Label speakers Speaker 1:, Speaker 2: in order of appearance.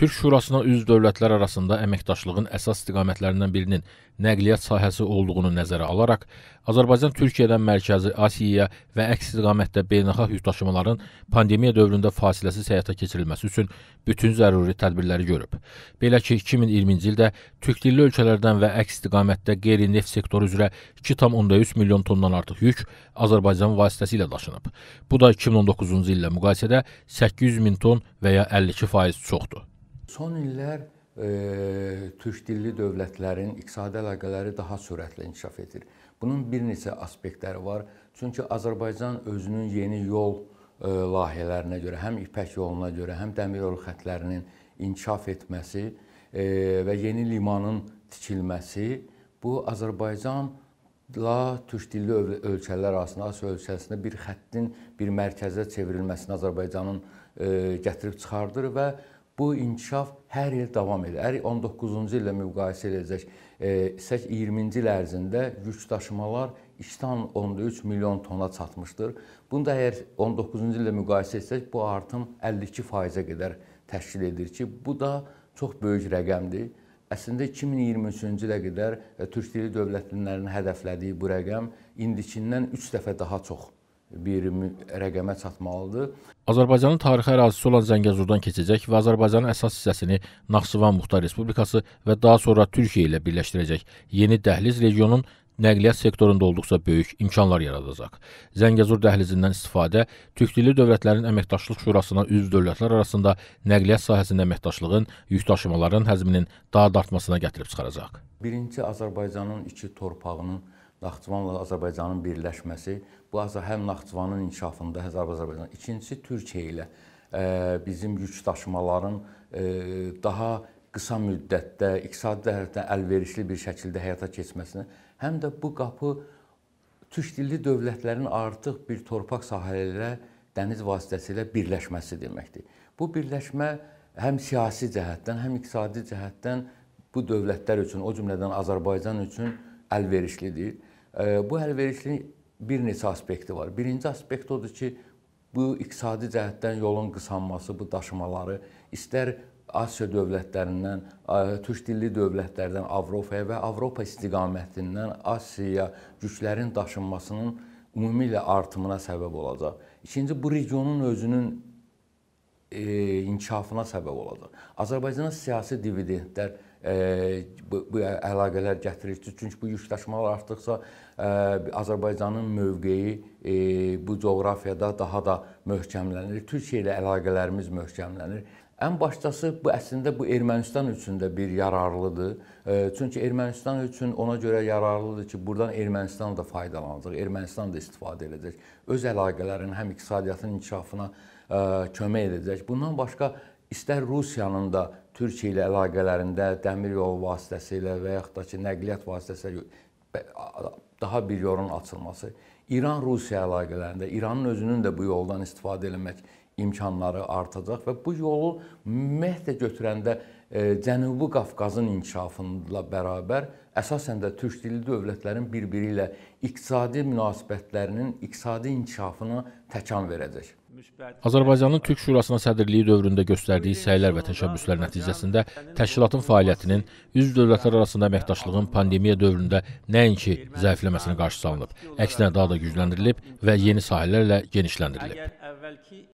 Speaker 1: Türk Şurasına üzv dövlətlər arasında əməkdaşlığın əsas istiqamətlərindən birinin nəqliyyat sahəsi olduğunu nəzərə alaraq, Azərbaycan Türkiyədən Mərkəzi Asiyaya və əks istiqamətdə beynəlxalq yükdaşımaların pandemiya dövründə fasiləsiz həyata keçirilməsi üçün bütün zəruri tədbirləri görüb. Belə ki, 2020-ci ildə türk dilli ölkələrdən və əks istiqamətdə qeyri-neft sektoru üzrə 2,3 milyon tondan artıq yük Azərbaycan vasitəsilə daşınıb. Bu da 2019-cu illə müqayisədə 800 min ton və ya 52% çoxdur.
Speaker 2: Son illər e, türk dilli dövlətlərin iqtisadi əlaqələri daha sürətlə inkişaf edir. Bunun bir neçə aspektləri var. Çünki Azərbaycan özünün yeni yol e, layihələrinə görə, həm İpək yoluna görə, həm dəmir yolu xətlərinin inkişaf etməsi e, və yeni limanın tikilməsi bu Azərbaycan la türk dilli ölkələr arasında, Asiya ölkəsində bir xəttin bir mərkəzə çevrilməsini Azərbaycanın e, gətirib çıxardır və bu inkişaf hər il davam edir. Hər 19-cu illə müqayisə edəcək isək e, 20-ci il ərzində yük daşımalar 2.13 milyon tona çatmışdır. Bunu da əgər 19-cu illə müqayisə etsək, bu artım 52%-ə qədər təşkil edir ki, bu da çox böyük rəqəmdir. Əslində 2023-cü ilə qədər e, Türk Dili Dövlətlilərinin hədəflədiyi bu rəqəm indikindən 3 dəfə daha çox bir rəqəmə çatmalıdır.
Speaker 1: Azərbaycanın tarixi ərazisi olan Zəngəzurdan keçəcək və Azərbaycanın əsas hissəsini Naxçıvan Muxtar Respublikası və daha sonra Türkiyə ilə birləşdirəcək yeni dəhliz regionun nəqliyyat sektorunda olduqca böyük imkanlar yaradacaq. Zəngəzur dəhlizindən istifadə Türk dilli dövlətlərin əməkdaşlıq şurasına üzv dövlətlər arasında nəqliyyat sahəsində əməkdaşlığın, yükdaşımaların həcminin daha da artmasına gətirib çıxaracaq.
Speaker 2: Birinci Azərbaycanın iki torpağının Naxçıvanla Azərbaycanın birləşməsi, bu həm Naxçıvanın inkişafında, həm Azərbaycan. İkincisi Türkiyə ilə e, bizim yük daşımaların e, daha qısa müddətdə iqtisadi cəhətdən əlverişli bir şəkildə həyata keçməsinə, həm də bu qapı türk dilli dövlətlərin artıq bir torpaq sahələrə dəniz vasitəsilə birləşməsi deməkdir. Bu birləşmə həm siyasi cəhətdən, həm iqtisadi cəhətdən bu dövlətlər üçün, o cümlədən Azərbaycan üçün əlverişlidir. Bu əlverişli bir neçə aspekti var. Birinci aspekt odur ki, bu iqtisadi cəhətdən yolun qısanması, bu daşımaları istər Asiya dövlətlərindən, türk dilli dövlətlərdən Avropaya və Avropa istiqamətindən Asiyaya yüklərin daşınmasının ümumilə artımına səbəb olacaq. İkinci bu regionun özünün e, inkişafına səbəb olacaq. Azərbaycana siyasi dividendlər e, bu, bu əlaqələr gətirir. Çünki bu yükləşmələr artdıqca e, Azərbaycanın mövqeyi e, bu coğrafiyada daha da möhkəmlənir. Türkiyə ilə əlaqələrimiz möhkəmlənir. Ən başcası bu əslində bu Ermənistan üçün də bir yararlıdır. E, çünki Ermənistan üçün ona görə yararlıdır ki, burdan Ermənistan da faydalanacaq, Ermənistan da istifadə edəcək. Öz əlaqələrinin həm iqtisadiyyatın inkişafına kömək edəcək. Bundan başqa istər Rusiyanın da Türkiyə ilə əlaqələrində dəmir yolu vasitəsilə və yaxud da ki, nəqliyyat vasitəsilə daha bir yolun açılması, İran-Rusiya əlaqələrində İranın özünün də bu yoldan istifadə etmək imkanları artacaq və bu yolu ümumiyyətlə götürəndə e, Cənubi Qafqazın inkişafıyla bərabər əsasən də türk dilli dövlətlərin bir-biri ilə iqtisadi münasibətlərinin iqtisadi inkişafına təkan verəcək.
Speaker 1: Azərbaycanın Türk Şurasına sədrliyi dövründə göstərdiyi səylər və təşəbbüslər nəticəsində təşkilatın fəaliyyətinin üzv dövlətlər arasında əməkdaşlığın pandemiya dövründə nəinki zəifləməsini qarşısı alınıb, əksinə daha da gücləndirilib və yeni sahələrlə genişləndirilib.